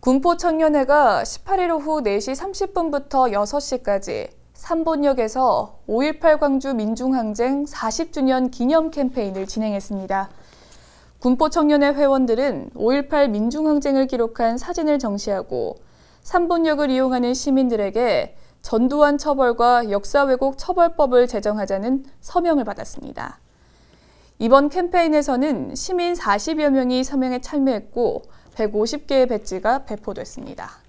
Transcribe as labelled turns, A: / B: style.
A: 군포청년회가 18일 오후 4시 30분부터 6시까지 삼본역에서 5.18 광주 민중항쟁 40주년 기념 캠페인을 진행했습니다. 군포청년회 회원들은 5.18 민중항쟁을 기록한 사진을 정시하고 삼본역을 이용하는 시민들에게 전두환 처벌과 역사 왜곡 처벌법을 제정하자는 서명을 받았습니다. 이번 캠페인에서는 시민 40여 명이 서명에 참여했고 150개의 배지가 배포됐습니다.